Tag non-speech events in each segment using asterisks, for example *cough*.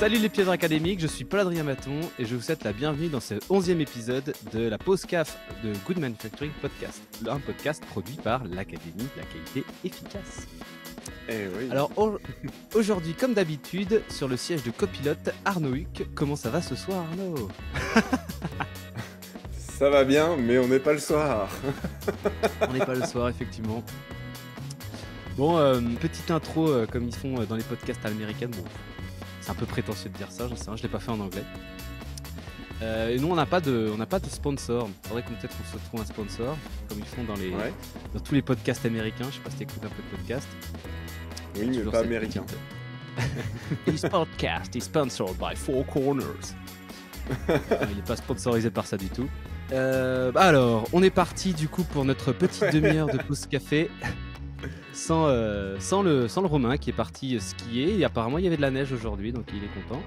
Salut les pieds académiques, je suis Paul Adrien Maton et je vous souhaite la bienvenue dans ce 11e épisode de la pause CAF de Good Manufacturing Podcast, un podcast produit par l'Académie de la qualité efficace. Eh Alors *laughs* aujourd'hui, comme d'habitude, sur le siège de copilote, Arnaud Huck, comment ça va ce soir Arnaud *laughs* Ça va bien, mais on n'est pas le soir. *laughs* on n'est pas le soir, effectivement. Bon, euh, petite intro euh, comme ils font euh, dans les podcasts américains. Bon, un peu prétentieux de dire ça, je sais je l'ai pas fait en anglais. Euh, et nous, on n'a pas de, on pas de sponsor. Il faudrait qu'on peut-être se trouve un sponsor, comme ils font dans tous les podcasts américains. Je sais pas si écoutes un peu de *laughs* podcast. Oui, mais pas américain. This podcast is sponsored by Four Corners. il n'est pas sponsorisé par ça du tout. Euh, bah alors, on est parti du coup pour notre petite *laughs* demi-heure de pause café sans, euh, sans, le, sans le Romain qui est parti skier. Et apparemment, il y avait de la neige aujourd'hui, donc il est content.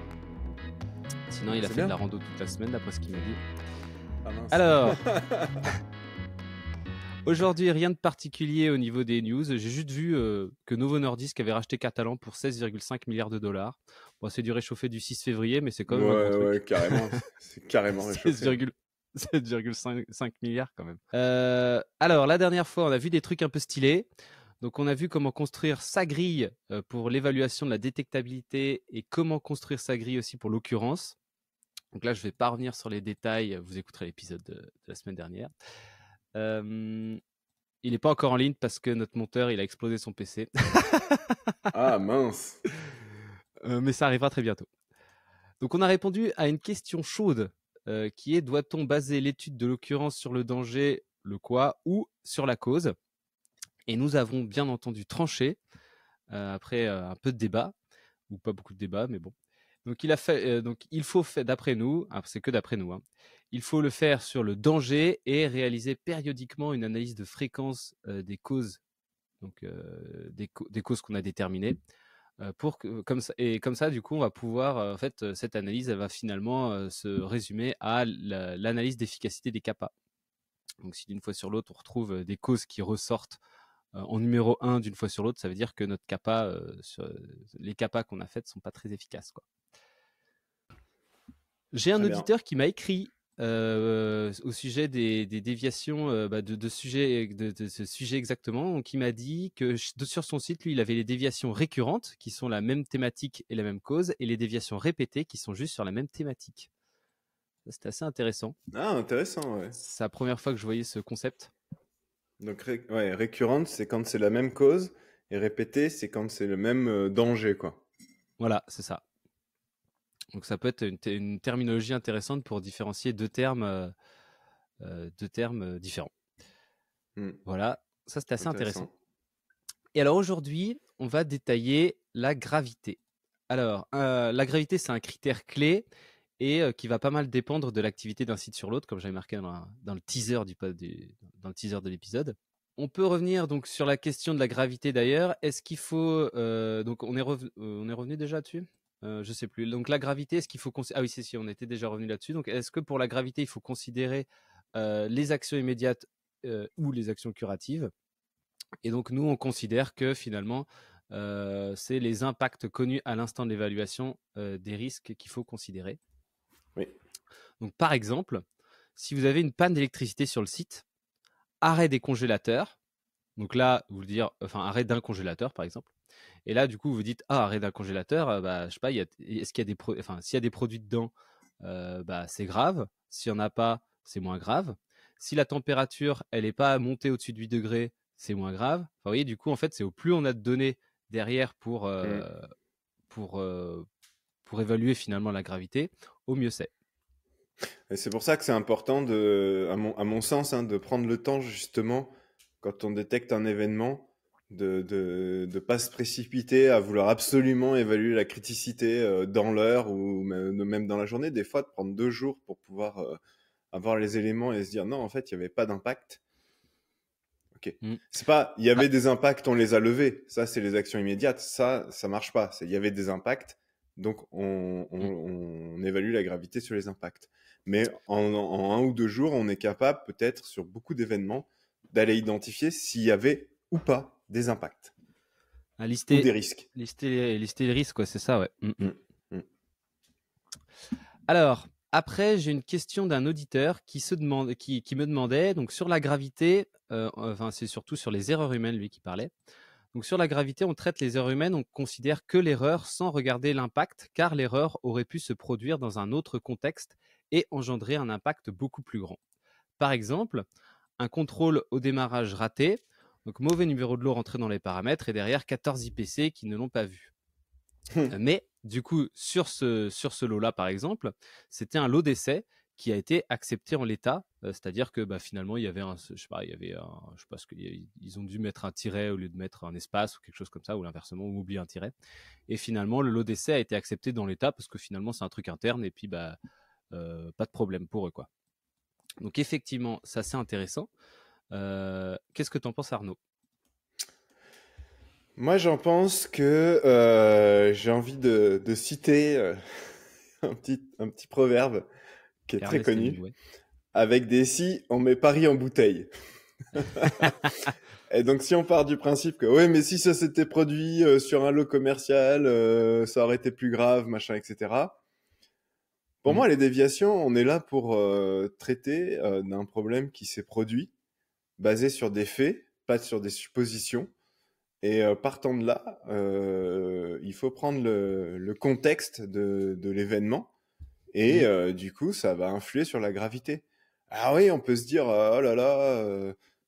Sinon, il a fait de la rando toute la semaine, d'après ce qu'il m'a dit. Ah alors, *laughs* aujourd'hui, rien de particulier au niveau des news. J'ai juste vu euh, que Novo Nordisk avait racheté Catalan pour 16,5 milliards de dollars. Bon, c'est du réchauffé du 6 février, mais c'est quand même. Ouais, un ouais, carrément. *laughs* C'est carrément réchauffé. 7,5 *laughs* milliards quand même. Euh, alors, la dernière fois, on a vu des trucs un peu stylés. Donc on a vu comment construire sa grille pour l'évaluation de la détectabilité et comment construire sa grille aussi pour l'occurrence. Donc là, je ne vais pas revenir sur les détails, vous écouterez l'épisode de, la semaine dernière. il n'est pas encore en ligne parce que notre monteur, il a explosé son PC. ah *laughs* mince euh, Mais ça arrivera très bientôt. Donc on a répondu à une question chaude qui est doit-on baser l'étude de l'occurrence sur le danger, le quoi, ou sur la cause et nous avons bien entendu tranché, euh, après euh, un peu de débat, ou pas beaucoup de débat, mais bon. Donc il, a fait, euh, donc il faut, d'après nous, ah, c'est que d'après nous, hein, il faut le faire sur le danger et réaliser périodiquement une analyse de fréquence des causes, donc des, causes qu'on a déterminées. Pour comme ça, et comme ça, du coup, on va pouvoir, en fait, cette analyse, elle va finalement se résumer à l'analyse d'efficacité des CAPA. Donc si d'une fois sur l'autre, on retrouve des causes qui ressortent euh, en numéro un d'une fois sur l'autre, ça veut dire que notre euh, les capas qu'on a faites sont pas très efficaces. Quoi. J'ai un auditeur qui m'a écrit euh, au sujet des, déviations bah, de, sujet, de, ce sujet exactement, qui m'a dit que sur son site, lui, il avait les déviations récurrentes, qui sont la même thématique et la même cause, et les déviations répétées, qui sont juste sur la même thématique. C'est assez intéressant. Ah, intéressant, ouais. C'est la première fois que je voyais ce concept. Donc, récurrente, c'est quand c'est la même cause, et répétée, c'est quand c'est le même euh, danger, quoi. Voilà, c'est ça. Donc, ça peut être une, terminologie intéressante pour différencier deux termes, euh, euh, deux termes différents. Hmm. Voilà, ça c'était assez intéressant. Et alors aujourd'hui, on va détailler la gravité. Alors, la gravité, c'est un critère clé et qui va pas mal dépendre de l'activité d'un site sur l'autre, comme j'avais marqué dans, le teaser du, dans le teaser de l'épisode. On peut revenir donc sur la question de la gravité d'ailleurs. Est-ce qu'il faut donc on est, on est revenu déjà dessus euh, Je sais plus. Donc la gravité, est-ce qu'il faut ah oui c'est si on était déjà revenu là-dessus. Donc est-ce que pour la gravité il faut considérer les actions immédiates ou les actions curatives Et donc nous on considère que finalement c'est les impacts connus à l'instant de l'évaluation des risques qu'il faut considérer. Donc, par exemple, si vous avez une panne d'électricité sur le site, arrêt des congélateurs. Donc là, vous dire, enfin, arrêt d'un congélateur, par exemple. Et là, du coup, vous dites, ah, arrêt d'un congélateur, euh, bah, je sais pas, est-ce qu'il y a des, enfin, s'il y a des produits dedans, euh, bah, c'est grave. S'il n'y en a pas, c'est moins grave. Si la température, elle n'est pas montée au-dessus de 8 degrés, c'est moins grave. vous voyez, du coup, en fait, c'est au plus on a de données derrière pour, mmh. euh, pour, évaluer finalement la gravité, au mieux c'est. C'est pour ça que c'est important, de, à, mon, à mon sens, hein, de prendre le temps justement, quand on détecte un événement, de ne de, de pas se précipiter à vouloir absolument évaluer la criticité euh, dans l'heure ou même dans la journée. Des fois, de prendre deux jours pour pouvoir euh, avoir les éléments et se dire non, en fait, il n'y avait pas d'impact. Ok. Mm. C'est pas, il y avait ah. des impacts, on les a levés. Ça, c'est les actions immédiates. Ça, ça marche pas. Il y avait des impacts, donc, mm. on, évalue la gravité sur les impacts. Mais en, un ou deux jours, on est capable, peut-être, sur beaucoup d'événements, d'aller identifier s'il y avait ou pas des impacts. ou des risques. Lister, les risques, c'est ça, ouais. Mm, mm. Alors, après, j'ai une question d'un auditeur qui, qui, me demandait, donc sur la gravité, euh, enfin, c'est surtout sur les erreurs humaines, lui, qui parlait sur la gravité, on traite les erreurs humaines, on considère que l'erreur sans regarder l'impact, car l'erreur aurait pu se produire dans un autre contexte et engendrer un impact beaucoup plus grand. Par exemple, un contrôle au démarrage raté, donc mauvais numéro de lot rentré dans les paramètres et derrière 14 IPC qui ne l'ont pas vu. Hum. Mais du coup, sur ce, sur ce lot-là, par exemple, c'était un lot d'essai qui a été accepté en l'état. Euh, c'est-à-dire que bah, finalement, il y avait un, je sais il y avait je sais pas qu'ils ont dû mettre un tiret au lieu de mettre un espace ou quelque chose comme ça, ou l'inversement, ou oublier un tiret. Et finalement, le lot d'essai a été accepté dans l'état parce que finalement, c'est un truc interne et puis bah, euh, pas de problème pour eux. quoi. Donc effectivement, ça c'est intéressant. Euh, qu'est-ce que tu en penses, Arnaud Moi, j'en pense que j'ai envie de, citer *laughs* un petit proverbe qui est très connu. Avec des si, on met Paris en bouteille. *laughs* et donc, si on part du principe que, oui, mais si ça s'était produit euh, sur un lot commercial, euh, ça aurait été plus grave, machin, etc. Pour mm. moi, les déviations, on est là pour euh, traiter d'un problème qui s'est produit, basé sur des faits, pas sur des suppositions. Et partant de là, il faut prendre le, contexte de l'événement et mmh. du coup, ça va influer sur la gravité. Ah oui, on peut se dire, oh là là,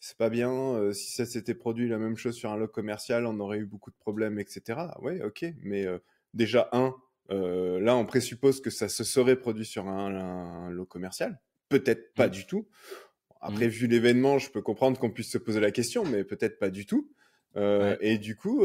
c'est pas bien, si ça s'était produit la même chose sur un lot commercial, on aurait eu beaucoup de problèmes, etc. Oui, ok, mais déjà, un, là, on présuppose que ça se serait produit sur un, lot commercial. Peut-être pas mmh. du tout. Mmh. Après, vu l'événement, je peux comprendre qu'on puisse se poser la question, mais peut-être pas du tout. Et du coup,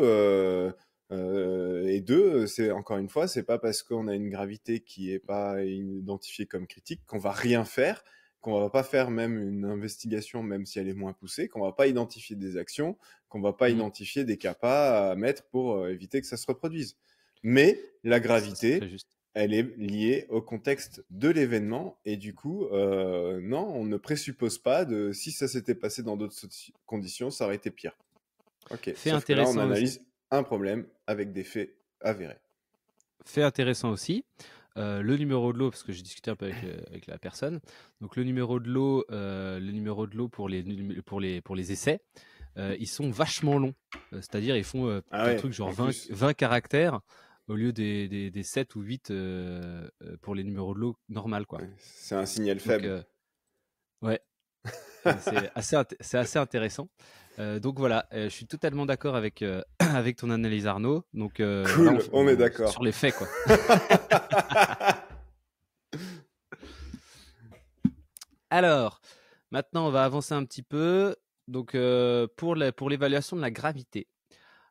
euh, et deux, euh, c'est encore une fois, c'est pas parce qu'on a une gravité qui est pas identifiée comme critique qu'on va rien faire, qu'on va pas faire même une investigation, même si elle est moins poussée, qu'on va pas identifier des actions, qu'on va pas mmh. identifier des capas à mettre pour euh, éviter que ça se reproduise. Mais la gravité, elle est liée au contexte de l'événement et du coup, non, on ne présuppose pas de si ça s'était passé dans d'autres conditions, ça aurait été pire. Ok. C'est intéressant. analyse un problème avec des faits avérés. Fait intéressant aussi. Euh, le numéro de l'eau, parce que j'ai discuté un peu avec, euh, la personne. Donc le numéro de l'eau, euh, le numéro de l'eau pour les, pour les, pour les essais, ils sont vachement longs. C'est-à-dire ils font ah truc genre 20, caractères au lieu des, des, 7 ou 8 pour les numéros de l'eau normal. quoi. C'est un signal faible. ouais. *laughs* c'est assez, intéressant. Euh, donc voilà, euh, je suis totalement d'accord avec, euh, *clears throat* avec ton analyse Arnaud. Donc, cool, on, est d'accord. Sur les faits, quoi. *laughs* Alors, maintenant, on va avancer un petit peu. Donc, pour l'évaluation de la gravité.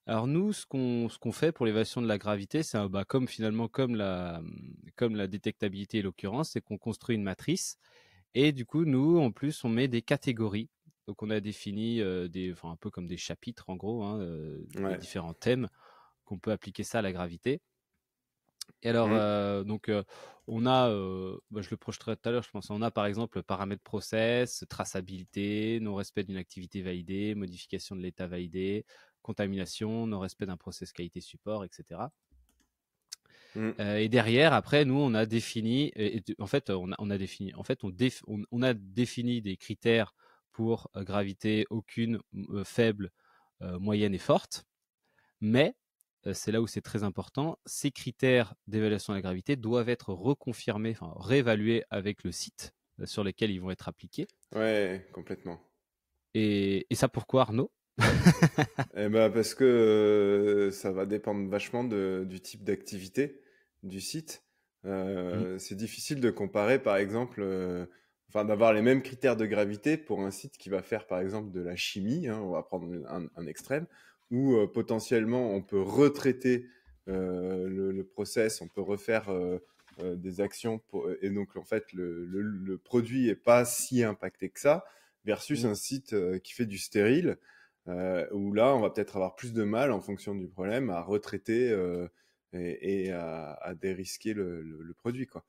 Alors nous, ce qu'on fait pour l'évaluation de la gravité, c'est bah, comme finalement comme la, comme la détectabilité et l'occurrence, c'est qu'on construit une matrice. Et du coup, nous, en plus, on met des catégories donc on a défini des, enfin, un peu comme des chapitres en gros, hein, différents thèmes qu'on peut appliquer ça à la gravité. Et alors mmh. donc on a, bah, je le projeterai tout à l'heure, je pense, on a par exemple paramètres process, traçabilité, non respect d'une activité validée, modification de l'état validé, contamination, non respect d'un process qualité support, etc. Mmh. et derrière, après, nous, on a défini, en fait, on a, défini, en fait, on, a défini des critères pour gravité aucune, faible, moyenne et forte. Mais, c'est là où c'est très important, ces critères d'évaluation de la gravité doivent être reconfirmés, enfin réévalués avec le site sur lequel ils vont être appliqués. Ouais, complètement. Et, ça pourquoi Arnaud *laughs* eh ben parce que ça va dépendre vachement du type d'activité du site. Mmh. C'est difficile de comparer, par exemple, enfin d'avoir les mêmes critères de gravité pour un site qui va faire par exemple de la chimie, hein, on va prendre un, extrême, où euh, potentiellement on peut retraiter euh, le, process, on peut refaire euh, des actions pour, et donc en fait le, produit n'est pas si impacté que ça, versus mmh. un site qui fait du stérile. où là, on va peut-être avoir plus de mal en fonction du problème à retraiter et, à, à dérisquer le, produit. Quoi.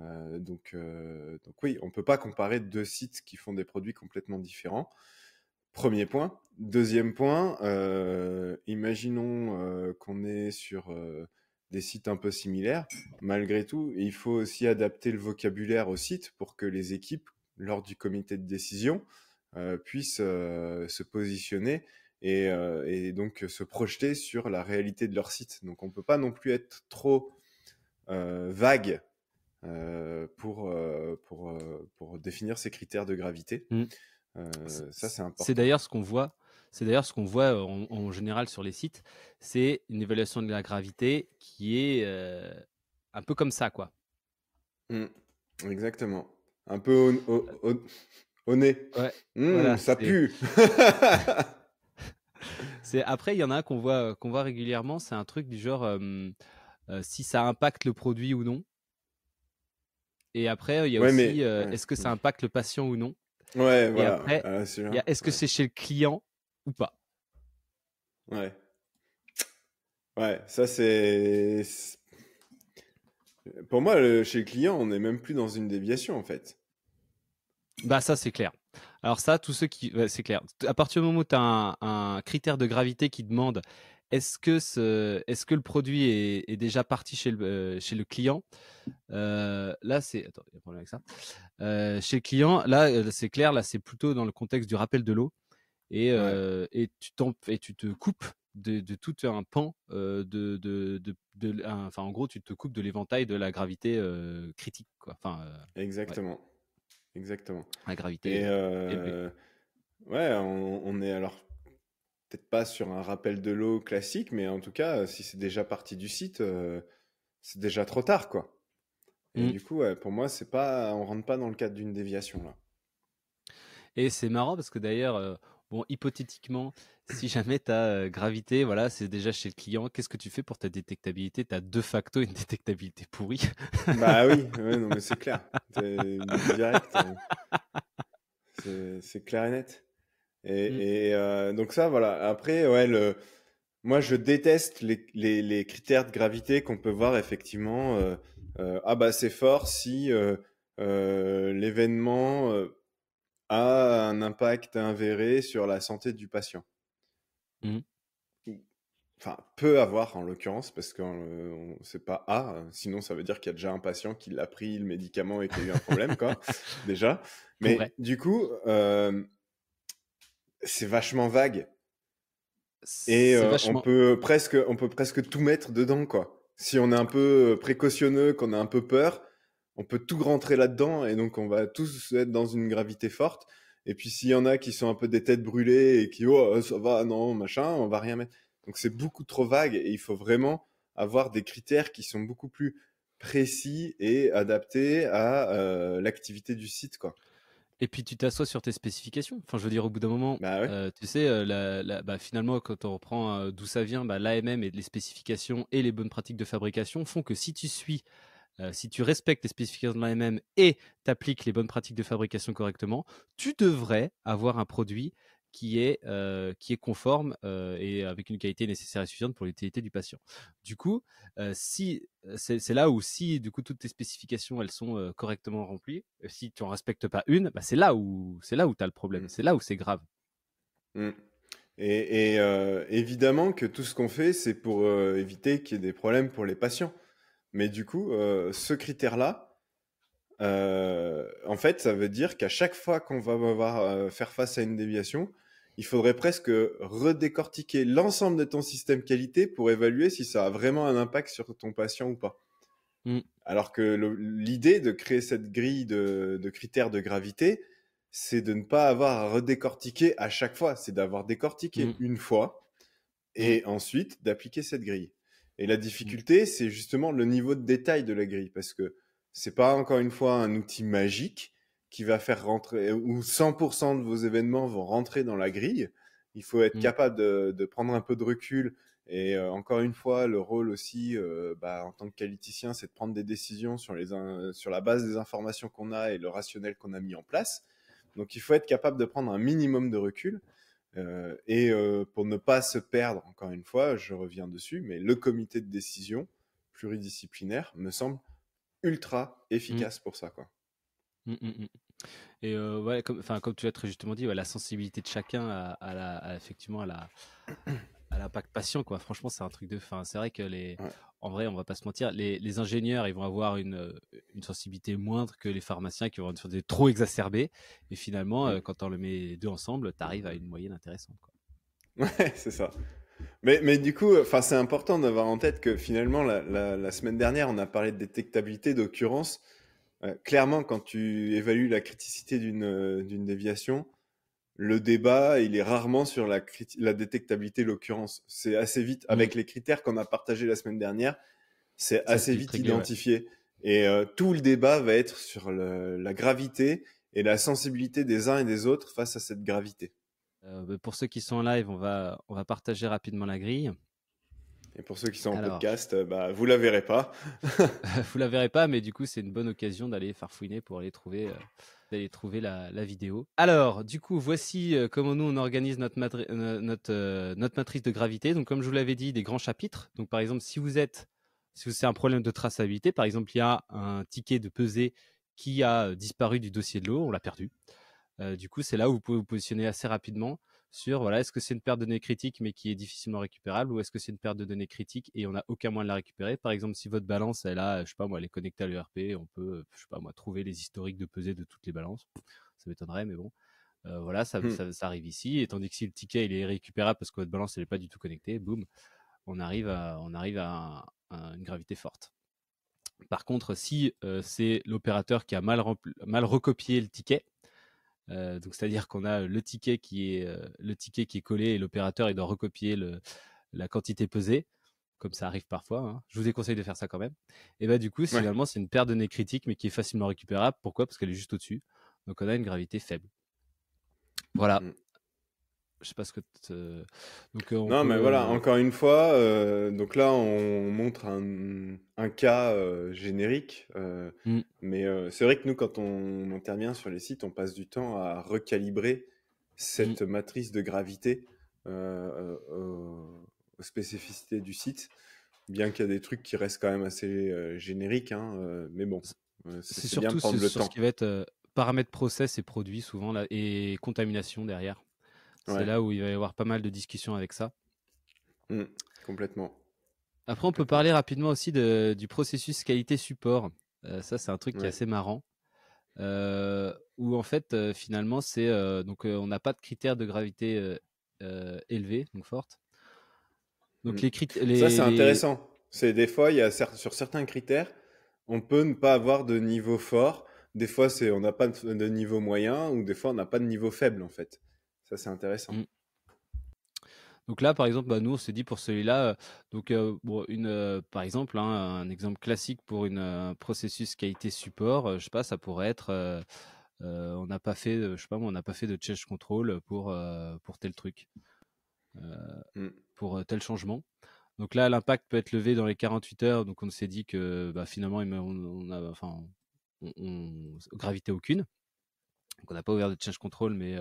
Euh, euh, donc, oui, on ne peut pas comparer deux sites qui font des produits complètement différents. Premier point. Deuxième point, euh, imaginons qu'on est sur des sites un peu similaires. Malgré tout, il faut aussi adapter le vocabulaire au site pour que les équipes, lors du comité de décision, puissent se positionner et, et, donc se projeter sur la réalité de leur site. Donc on ne peut pas non plus être trop vague euh, pour, euh, pour, euh, pour définir ces critères de gravité. Mmh. ça, c'est important. C'est d'ailleurs ce qu'on voit. C'est d'ailleurs ce qu'on voit en, général sur les sites, c'est une évaluation de la gravité qui est un peu comme ça, quoi. Mmh. exactement. Un peu au, nez. Mmh, ça pue. *laughs* c'est après, il y en a un qu'on voit qu'on voit régulièrement. C'est un truc du genre si ça impacte le produit ou non. Et après, il y a aussi euh, est-ce que ça mmh. impacte le patient ou non Ouais, et Après, ah, est-ce que c'est chez le client ou pas Ouais. Ouais, ça c'est. Pour moi, le... chez le client, on n'est même plus dans une déviation en fait. Bah, ça c'est clair. Alors, ça, tous ceux qui. c'est clair. À partir du moment où tu as un critère de gravité qui demande est-ce que, ce, est -ce que le produit est, déjà parti chez le, euh, chez le client euh, Là, c'est. Attends, il y a un problème avec ça. Euh, chez le client, là, c'est clair, là, c'est plutôt dans le contexte du rappel de l'eau. Et, et, tu te coupes de, tout un pan, de, de, de, enfin, en gros, tu te coupes de l'éventail de la gravité critique. Quoi. Enfin, Exactement. Exactement. La gravité. Et ouais, on est alors peut-être pas sur un rappel de l'eau classique, mais en tout cas, euh, si c'est déjà parti du site, euh, c'est déjà trop tard, quoi. Et mmh. du coup, pour moi, c'est pas, on rentre pas dans le cadre d'une déviation là. Et c'est marrant parce que d'ailleurs, euh, bon, hypothétiquement, *coughs* si jamais tu as gravité, voilà, c'est déjà chez le client, qu'est-ce que tu fais pour ta détectabilité Tu as de facto une *laughs* détectabilité pourrie. bah oui, *laughs* c'est clair. c'est clair et net. Mm. Et, euh, donc ça, voilà. Après, ouais, moi, je déteste les, critères de gravité qu'on peut voir effectivement. Euh, euh ah bah c'est fort si euh, l'événement a un impact avéré sur la santé du patient. Mm. Enfin, peut avoir en l'occurrence, parce que c'est pas A, hein. sinon ça veut dire qu'il y a déjà un patient qui l'a pris le médicament et qui a eu un problème, quoi, *laughs* déjà. Mais du coup, c'est vachement vague. Et euh, on peut presque, on peut presque tout mettre dedans, quoi. Si on est un peu euh, précautionneux, qu'on a un peu peur, on peut tout rentrer là-dedans, et donc on va tous être dans une gravité forte. Et puis s'il y en a qui sont un peu des têtes brûlées et qui oh euh, ça va non machin, on va rien mettre. Donc c'est beaucoup trop vague et il faut vraiment avoir des critères qui sont beaucoup plus précis et adaptés à l'activité du site quoi. Et puis tu t'assois sur tes spécifications. Enfin, je veux dire, au bout d'un moment, bah euh, tu sais, euh, bah, finalement, quand on reprend euh, d'où ça vient, bah, l'AMM et les spécifications et les bonnes pratiques de fabrication font que si tu suis, si tu respectes les spécifications de l'AMM et t'appliques les bonnes pratiques de fabrication correctement, tu devrais avoir un produit qui est, euh, qui est conforme euh, et avec une qualité nécessaire et suffisante pour l'utilité du patient. Du coup, euh, si c'est là où si du coup toutes tes spécifications elles sont correctement remplies, si tu en respectes pas une, bah, c'est là où c'est là où tu as le problème, mmh. c'est là où c'est grave. Mmh. Et, évidemment que tout ce qu'on fait, c'est pour éviter qu'il y ait des problèmes pour les patients. Mais du coup, ce critère-là, en fait, ça veut dire qu'à chaque fois qu'on va avoir, faire face à une déviation, il faudrait presque redécortiquer l'ensemble de ton système qualité pour évaluer si ça a vraiment un impact sur ton patient ou pas. Mm. Alors que l'idée de créer cette grille de, critères de gravité, c'est de ne pas avoir à redécortiquer à chaque fois, c'est d'avoir décortiqué mm. une fois et mm. ensuite d'appliquer cette grille. Et la difficulté, c'est justement le niveau de détail de la grille parce que c'est pas encore une fois un outil magique qui va faire rentrer, euh, ou 100% de vos événements vont rentrer dans la grille. Il faut être mmh. capable de, prendre un peu de recul. Et euh, encore une fois, le rôle aussi, euh, bah, en tant que qualiticien, c'est de prendre des décisions sur, les sur la base des informations qu'on a et le rationnel qu'on a mis en place. Donc il faut être capable de prendre un minimum de recul. et pour ne pas se perdre, encore une fois, je reviens dessus, mais le comité de décision pluridisciplinaire me semble ultra mmh. efficace pour ça. Quoi. Mmh, et euh, ouais, comme, comme tu l'as très justement dit, la sensibilité de chacun à, à, effectivement à l'impact patient quoi. Franchement, c'est un truc de fin. C'est vrai que les en vrai, on va pas se mentir, les, ingénieurs, ils vont avoir une, euh, une, sensibilité moindre que les pharmaciens qui vont être une trop exacerbés et finalement euh, quand on le met deux ensemble, tu arrives à une moyenne intéressante quoi. Ouais, *laughs* c'est ça. Mais, mais, du coup, c'est important d'avoir en tête que finalement, la, semaine dernière, on a parlé de détectabilité d'occurrence. Euh, clairement, quand tu évalues la criticité euh, d'une déviation, le débat, il est rarement sur la, la détectabilité, l'occurrence. C'est assez vite, avec mm. les critères qu'on a partagés la semaine dernière, c'est assez vite identifié. Et euh, tout le débat va être sur la gravité et la sensibilité des uns et des autres face à cette gravité. Bah, pour ceux qui sont en live, on va partager rapidement la grille. Et pour ceux qui sont en podcast, euh, bah, vous la verrez pas. *laughs* *laughs* vous la verrez pas, mais du coup, c'est une bonne occasion d'aller farfouiner pour aller trouver, euh, d'aller trouver la, vidéo. Alors, du coup, voici euh, comment nous on organise notre, notre, notre, matrice de gravité. Donc, comme je vous l'avais dit, des grands chapitres. Donc, par exemple, si vous êtes, si c'est un problème de traçabilité, par exemple, il y a un ticket de pesée qui a disparu du dossier de l'eau, on l'a perdu. du coup, c'est là où vous pouvez vous positionner assez rapidement sur voilà, est-ce que c'est une perte de données critiques mais qui est difficilement récupérable ou est-ce que c'est une perte de données critiques et on n'a aucun moyen de la récupérer. Par exemple, si votre balance, elle a, je pas moi, elle est connectée à l'ERP, on peut, je sais pas moi, trouver les historiques de pesée de toutes les balances. Ça m'étonnerait, mais bon. Euh, voilà, mmh. ça, arrive ici. Et tandis que si le ticket il est récupérable parce que votre balance elle est pas du tout connectée, boum, on arrive à, on arrive à, une gravité forte. Par contre, si euh, c'est l'opérateur qui a mal, mal recopié le ticket, euh, donc c'est-à-dire qu'on a le ticket qui est euh, le ticket qui est collé et l'opérateur est doit recopier la quantité pesée, comme ça arrive parfois. Hein. Je vous déconseille de faire ça quand même. Et bah du coup finalement c'est une paire de données critiques mais qui est facilement récupérable. Pourquoi Parce qu'elle est juste au-dessus. Donc on a une gravité faible. Voilà. Mmh. Je sais pas ce que. Euh, donc, euh, non, mais voilà, euh, encore une fois, donc là, on montre un, cas générique. Mm. Mais c'est vrai que nous, quand on intervient sur les sites, on passe du temps à recalibrer cette mm. matrice de gravité aux spécificités du site. Bien qu'il y a des trucs qui restent quand même assez génériques, hein, mais bon, c'est surtout bien prendre le sur temps. ce qui va être paramètres process et produits souvent là, et contamination derrière. C'est là où il va y avoir pas mal de discussions avec ça. Mm, complètement. Après, on peut parler rapidement aussi du processus qualité-support. Euh, ça, c'est un truc qui est assez marrant. Euh, où en fait, euh, finalement, c'est donc on n'a pas de critères de gravité élevés, donc forte. Donc mm. les Ça, c'est intéressant. C'est des fois, il y sur certains critères, on peut ne pas avoir de niveau fort. Des fois, c'est on n'a pas de niveau moyen ou des fois, on n'a pas de niveau faible en fait. Ça, c'est intéressant. Mmh. Donc là, par exemple, bah, nous, on s'est dit pour celui-là, euh, donc euh, une, euh, par exemple, hein, un exemple classique pour une, un processus qualité support, je sais pas, ça pourrait être, on n'a pas fait, je sais pas, on pas fait de change control pour pour tel truc, mmh. pour tel changement. Donc là, l'impact peut être levé dans les 48 heures. Donc on s'est dit que bah, finalement, on, on a, enfin, gravité aucune. Donc on n'a pas ouvert de change control, mais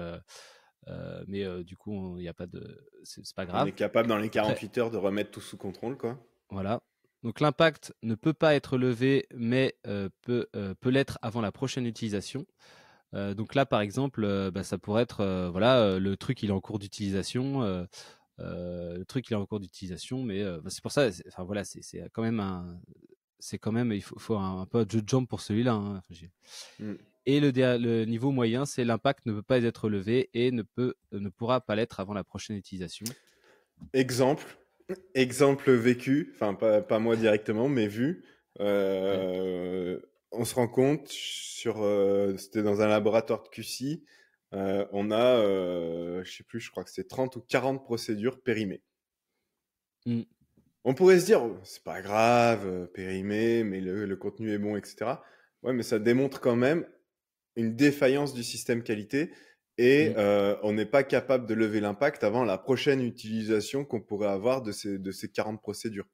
euh, mais euh, du coup, il n'y a pas de. C'est pas grave. On est capable dans les 48 heures de remettre tout sous contrôle, quoi. Voilà. Donc l'impact ne peut pas être levé, mais euh, peut, peut l'être avant la prochaine utilisation. donc là, par exemple, bah, ça pourrait être voilà le truc il est en cours d'utilisation, le truc il est en cours d'utilisation, mais bah, c'est pour ça. Enfin voilà, c'est quand même un, c'est quand même il faut, faut un, peu de jump pour celui-là. Hein. Et le, niveau moyen, c'est l'impact ne peut pas être levé et ne, peut, ne pourra pas l'être avant la prochaine utilisation. Exemple, exemple vécu, enfin pas, moi directement, mais vu. Euh, on se rend compte, sur, euh, c'était dans un laboratoire de QC, euh, on a, je je sais plus, je crois que c'est 30 ou 40 procédures périmées. Mm. On pourrait se dire, oh, c'est pas grave, périmé, mais le, le contenu est bon, etc. Ouais, mais ça démontre quand même une défaillance du système qualité et mmh. euh, on n'est pas capable de lever l'impact avant la prochaine utilisation qu'on pourrait avoir de ces, de ces 40 procédures.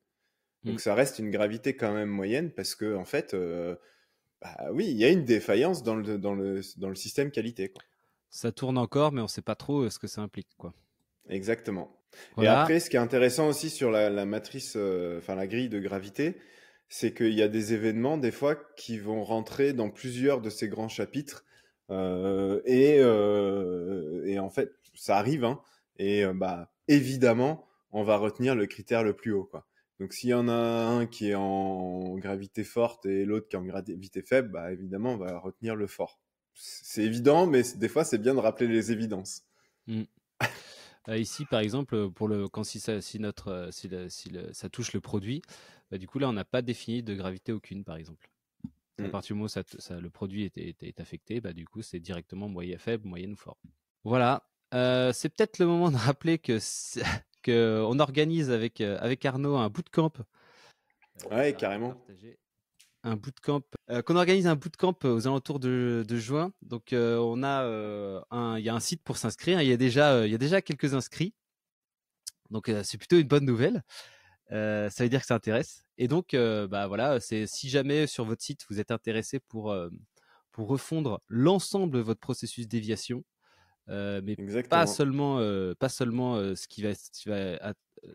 Mmh. Donc ça reste une gravité quand même moyenne parce que en fait, euh, bah oui, il y a une défaillance dans le, dans le, dans le système qualité. Ça tourne encore, mais on ne sait pas trop euh, ce que ça implique. Quoi. Exactement. Et après, ce qui est intéressant aussi sur la, matrice, enfin la grille de gravité, c'est qu'il y a des événements des fois qui vont rentrer dans plusieurs de ces grands chapitres euh, et, euh, et, en fait ça arrive hein, et euh, bah évidemment on va retenir le critère le plus haut quoi. Donc s'il y en a un qui est en gravité forte et l'autre qui est en gravité faible, bah évidemment on va retenir le fort. C'est évident, mais des fois c'est bien de rappeler les évidences. Mm. Ici, par exemple, pour le, quand si, si, notre, si, ça touche le produit, bah, du coup là on n'a pas défini de gravité aucune par exemple. À mmh. partir du moment où le produit est, affecté, bah, du coup c'est directement moyen faible, moyenne ou fort. Voilà, euh, c'est peut-être le moment de rappeler que *laughs* organise avec euh, avec Arnaud un bootcamp. Euh, ouais, carrément. un bootcamp, qu'on organise un bootcamp aux alentours de, juin. Donc on a un, il y a un site pour s'inscrire. Il y il y a déjà quelques inscrits. Donc c'est plutôt une bonne nouvelle ça veut dire que ça intéresse. Et donc, bah voilà, c'est si jamais sur votre site vous êtes intéressé pour pour refondre l'ensemble de votre processus d'éviation, mais pas seulement, pas seulement ce qui va,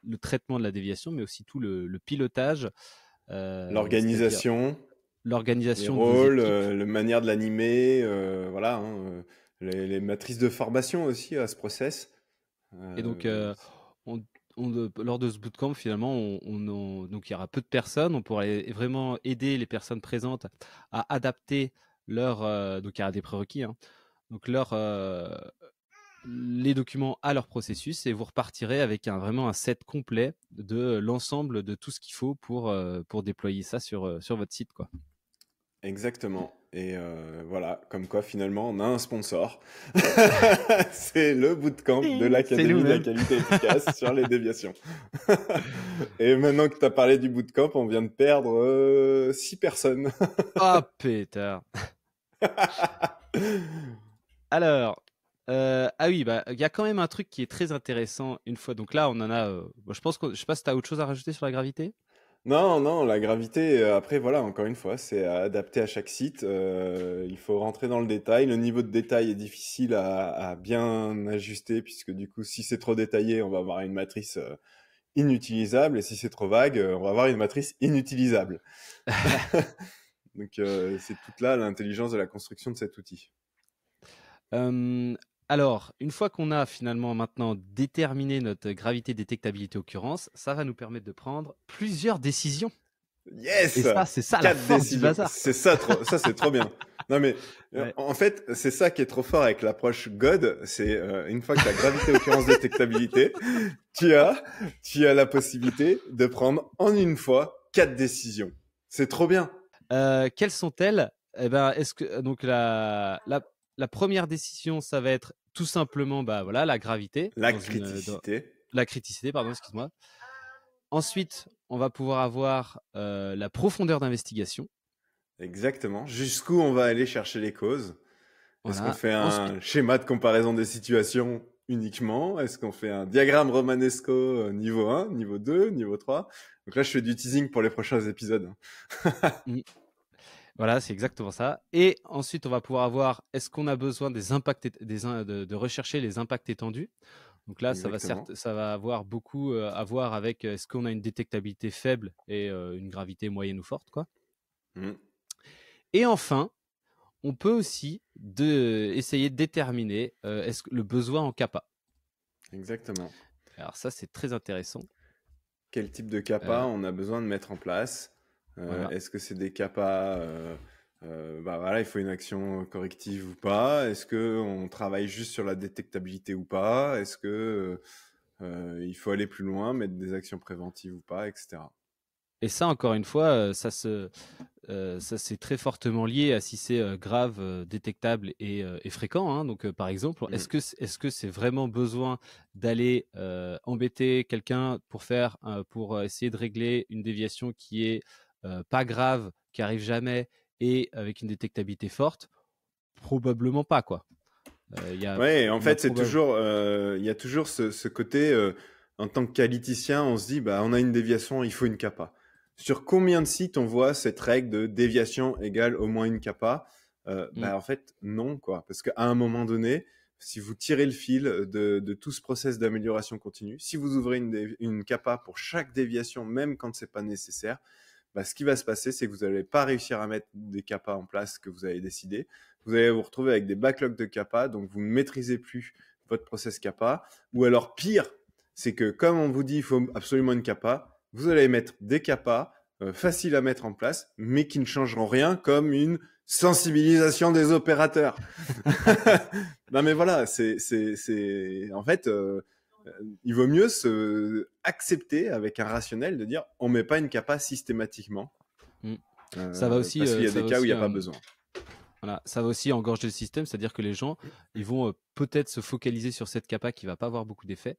le traitement de la déviation, mais aussi tout le, pilotage, l'organisation, l'organisation, rôle rôles, la manière de l'animer, voilà, hein, les, les, matrices de formation aussi à ce process. Et donc, lors de ce bootcamp, finalement, on, donc il y aura peu de personnes. On pourra vraiment aider les personnes présentes à adapter leur euh, donc il y des prérequis. Hein. donc euh, les documents à leur processus et vous repartirez avec un, vraiment un set complet de l'ensemble de tout ce qu'il faut pour, euh, pour déployer ça sur, sur votre site. Quoi. Exactement. Et euh, voilà, comme quoi finalement on a un sponsor. *laughs* c'est le bootcamp de l'Académie de la qualité efficace sur les déviations. *laughs* et maintenant que tu as parlé du bootcamp, on vient de perdre euh, six personnes. oh, *laughs* pétard. Alors, euh, ah oui, bah, il y a quand même un truc qui est très intéressant une fois. Donc là, on en a. je pense que je sais pas si tu as autre chose à rajouter sur la gravité. Non, non, la gravité, euh, après, voilà, encore une fois, c'est à adapter à chaque site. Euh, il faut rentrer dans le détail. Le niveau de détail est difficile à, bien ajuster, puisque du coup, si c'est trop détaillé, on va avoir une matrice euh, inutilisable. Et si c'est trop vague, on va avoir une matrice inutilisable. *laughs* *laughs* Donc, c'est toute là l'intelligence de la construction de cet outil. Alors, une fois qu'on a finalement maintenant déterminé notre gravité détectabilité occurrence, ça va nous permettre de prendre plusieurs décisions. Yes Et ça, c'est ça Quatre décisions. C'est ça, ça c'est trop bien. Non mais *laughs* en fait, c'est ça qui est trop fort avec l'approche God, c'est euh, une fois que tu as gravité occurrence détectabilité, tu as tu as la possibilité de prendre en une fois quatre décisions. C'est trop bien. Euh, quelles sont-elles Eh ben, est-ce que donc la la première décision, ça va être tout simplement bah, voilà, la gravité. La euh, criticité. la criticité, pardon, excuse-moi. Ensuite, on va pouvoir avoir euh, la profondeur d'investigation. Exactement. Jusqu'où on va aller chercher les causes Est-ce qu'on fait un schéma de comparaison des situations uniquement Est-ce qu'on fait un diagramme romanesco euh, niveau 1, niveau 2, niveau 3 Donc là, je fais du teasing pour les prochains épisodes. Mmh. *laughs* Voilà, c'est exactement ça. Et ensuite, on va pouvoir avoir est-ce qu'on a besoin des impacts de, rechercher les impacts étendus donc là, ça va, ça va avoir beaucoup euh, à voir avec euh, est-ce qu'on a une détectabilité faible et euh, une gravité moyenne ou forte, quoi. Mmh. Et enfin, on peut aussi essayer de déterminer est-ce le besoin en kappa. Exactement. Alors ça, c'est très intéressant. Quel type de kappa on a besoin de mettre en place euh, est-ce que c'est des euh, euh, bah voilà, il faut une action corrective ou pas. Est-ce que on travaille juste sur la détectabilité ou pas Est-ce que euh, il faut aller plus loin, mettre des actions préventives ou pas, etc. Et ça, encore une fois, ça se, ça c'est très fortement lié à si c'est grave, détectable et, fréquent. Hein. Donc, par exemple, est-ce mmh. que est-ce que c'est vraiment besoin d'aller embêter quelqu'un pour faire, pour essayer de régler une déviation qui est euh, pas grave, qui arrive jamais et avec une détectabilité forte Probablement pas, quoi. Euh, en fait, c'est toujours, euh, il y a toujours ce, côté en tant que qualiticien, on se dit, bah, on a une déviation, il faut une kappa Sur combien de sites on voit cette règle de déviation égale au moins une kappa mmh. bah, En fait, non, quoi. Parce qu'à un moment donné, si vous tirez le fil de, tout ce process d'amélioration continue, si vous ouvrez une, une, pour chaque déviation, même quand ce n'est pas nécessaire, bah, ce qui va se passer, c'est que vous n'allez pas réussir à mettre des capas en place que vous avez décidé. Vous allez vous retrouver avec des backlogs de capas, donc vous ne maîtrisez plus votre process capa. Ou alors pire, c'est que comme on vous dit, il faut absolument une capa, vous allez mettre des capas euh, faciles à mettre en place, mais qui ne changeront rien, comme une sensibilisation des opérateurs. *laughs* non mais voilà, c'est en fait, euh, euh, il vaut mieux se accepter avec un rationnel de dire on met pas une capa systématiquement. Mm. Euh, ça va aussi. Parce qu'il y a euh, des cas où il n'y a pas besoin. Voilà, ça va aussi engorger le système, c'est-à-dire que les gens, ils vont peut-être se focaliser sur cette capa qui va pas avoir beaucoup d'effet mm.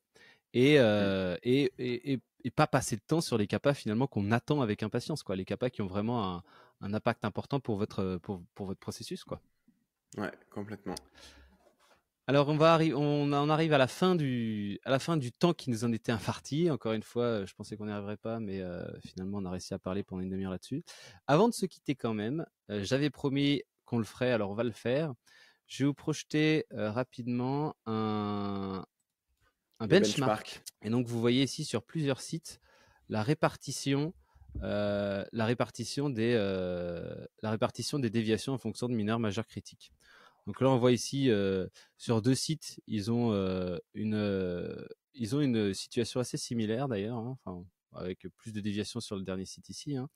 et, et, et, et, pas passer de temps sur les capas finalement qu'on attend avec impatience, quoi. Les capas qui ont vraiment un, un impact important pour votre, pour, pour votre processus, quoi. Ouais, complètement. Alors on va arrive à la fin du à la fin du temps qui nous en était imparti. Encore une fois, euh, je pensais qu'on n'y arriverait pas, mais euh, finalement on a réussi à parler pendant une demi-heure là-dessus. Avant de se quitter quand même, euh, j'avais promis qu'on le ferait, alors on va le faire. Je vais vous projeter rapidement un, benchmark. Et donc vous voyez ici sur plusieurs sites la répartition la répartition des la répartition des déviations en fonction de mineurs majeurs critiques. Donc là, on voit ici euh, sur deux sites, ils ont euh, une euh, ils ont une situation assez similaire d'ailleurs, hein, enfin, avec plus de déviation sur le dernier site ici, hein,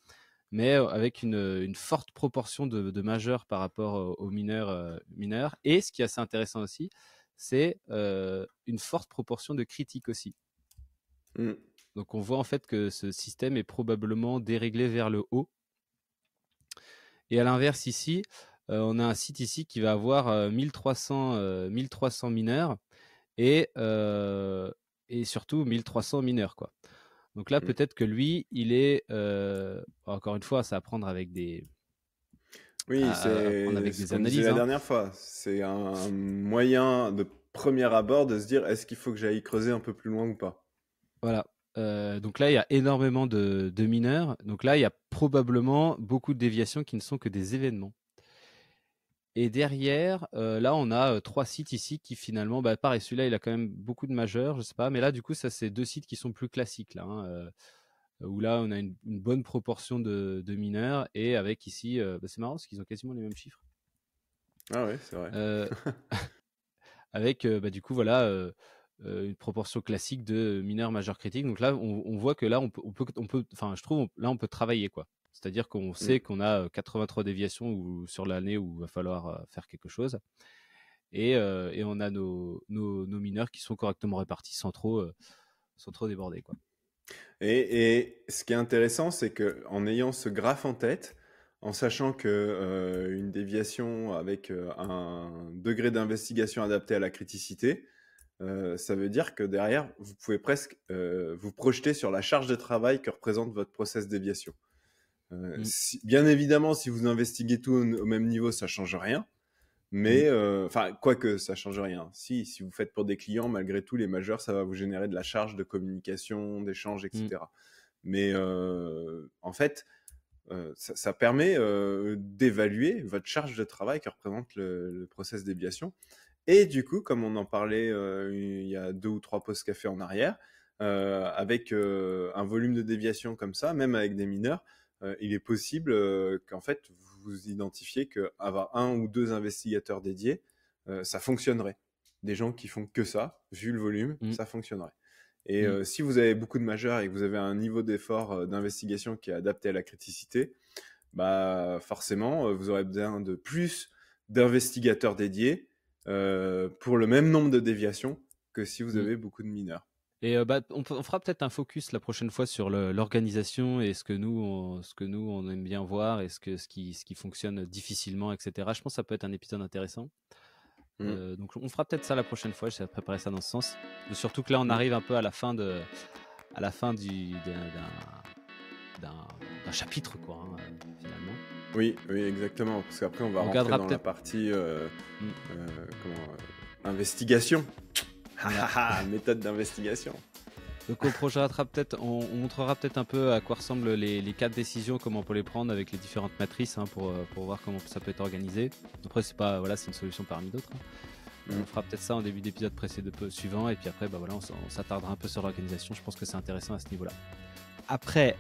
mais avec une, forte proportion de, majeurs par rapport aux mineurs mineurs. Et ce qui est assez intéressant aussi, c'est une forte proportion de critiques aussi. Mm. Donc on voit en fait que ce système est probablement déréglé vers le haut. Et à l'inverse ici, euh, on a un site ici qui va avoir 1300, euh, 1300 euh, mineurs et, et surtout 1300 mineurs. Quoi. Donc là, mmh. peut-être que lui, il est. encore une fois, ça à prendre avec des. Oui, c'est analyses. la hein. dernière fois. C'est un moyen de premier abord de se dire est-ce qu'il faut que j'aille creuser un peu plus loin ou pas Voilà. donc là, il y a énormément de, de, mineurs. Donc là, il y a probablement beaucoup de déviations qui ne sont que des événements. Et derrière, euh, là, on a euh, trois sites ici qui finalement, bah, pareil, celui-là, il a quand même beaucoup de majeurs, je sais pas, mais là, du coup, ça, c'est deux sites qui sont plus classiques, là, hein, euh, où là, on a une, bonne proportion de, mineurs, et avec ici, bah, c'est marrant, parce qu'ils ont quasiment les mêmes chiffres. Ah ouais, c'est vrai. *laughs* avec, bah, du coup, voilà, une proportion classique de mineurs majeurs critiques. Donc là, on, voit que là, peut, on peut, enfin, je trouve, là, on peut travailler, quoi. C'est-à-dire qu'on mmh. sait qu'on a 83 déviations sur l'année où il va falloir faire quelque chose. Et, on a nos, mineurs qui sont correctement répartis sans trop, déborder. Et, ce qui est intéressant, c'est qu'en ayant ce graphe en tête, en sachant qu'une déviation avec un degré d'investigation adapté à la criticité, ça veut dire que derrière, vous pouvez presque vous projeter sur la charge de travail que représente votre process déviation. Euh, mm. bien évidemment, si vous investiguez tout au, même niveau, ça change rien. Mais, mm. euh, enfin, quoi quoique ça change rien. Si, si vous faites pour des clients, malgré tout, les majeurs, ça va vous générer de la charge de communication, d'échange, etc. Mm. Mais euh, en fait, ça, permet d'évaluer votre charge de travail que représente le, processus process déviation Et du coup, comme on en parlait il y a deux ou trois postes café en arrière, avec un volume de déviation comme ça, même avec des mineurs, euh, il est possible euh, qu'en fait vous identifiez qu'avoir un ou deux investigateurs dédiés, euh, ça fonctionnerait. Des gens qui font que ça, vu le volume, mm. ça fonctionnerait. Et mm. si vous avez beaucoup de majeurs et que vous avez un niveau d'effort d'investigation qui est adapté à la criticité, bah forcément vous aurez besoin de plus d'investigateurs dédiés pour le même nombre de déviations que si vous mm. avez beaucoup de mineurs. Et euh, bah, on, fera peut-être un focus la prochaine fois sur l'organisation et ce que nous, on, ce que nous on aime bien voir et ce que ce qui ce qui fonctionne difficilement, etc. Je pense que ça peut être un épisode intéressant. Mm. Euh, donc on fera peut-être ça la prochaine fois. J'essaie de préparer ça dans ce sens. surtout que là, on mm. arrive un peu à la fin de à la fin du d'un chapitre quoi hein, finalement. Oui, oui, exactement. Parce qu'après, on va regarder rentrer dans la partie euh, mm. investigation. Ah, *laughs* méthode d'investigation. Donc on rattrape peut-être, on, montrera peut-être un peu à quoi ressemblent les, les, quatre décisions, comment on peut les prendre avec les différentes matrices hein, pour, euh, pour, voir comment ça peut être organisé. Après c'est pas, voilà, c'est une solution parmi d'autres. Hein. Mm. On fera peut-être ça en début d'épisode précédent suivant et puis après, bah, voilà, on, s'attardera un peu sur l'organisation. Je pense que c'est intéressant à ce niveau-là. Après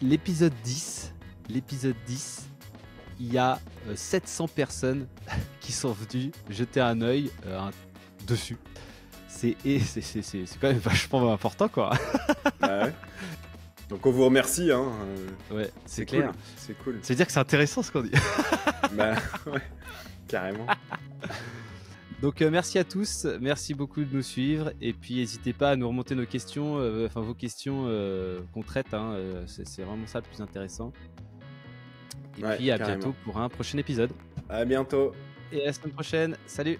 l'épisode 10, l'épisode 10, il y a 700 euh, personnes *laughs* qui sont venues jeter un œil euh, dessus c'est quand même vachement important quoi. *laughs* Ah Donc on vous remercie. Hein, euh, ouais, c'est clair. C'est cool. C'est-à-dire que c'est intéressant ce qu'on dit. *laughs* bah *laughs* carrément. Donc euh, merci à tous, merci beaucoup de nous suivre et puis n'hésitez pas à nous remonter nos questions, euh, enfin vos questions qu'on traite, hein, c'est vraiment ça le plus intéressant. Et puis à bientôt pour un prochain épisode. À bientôt. Et à la semaine prochaine, salut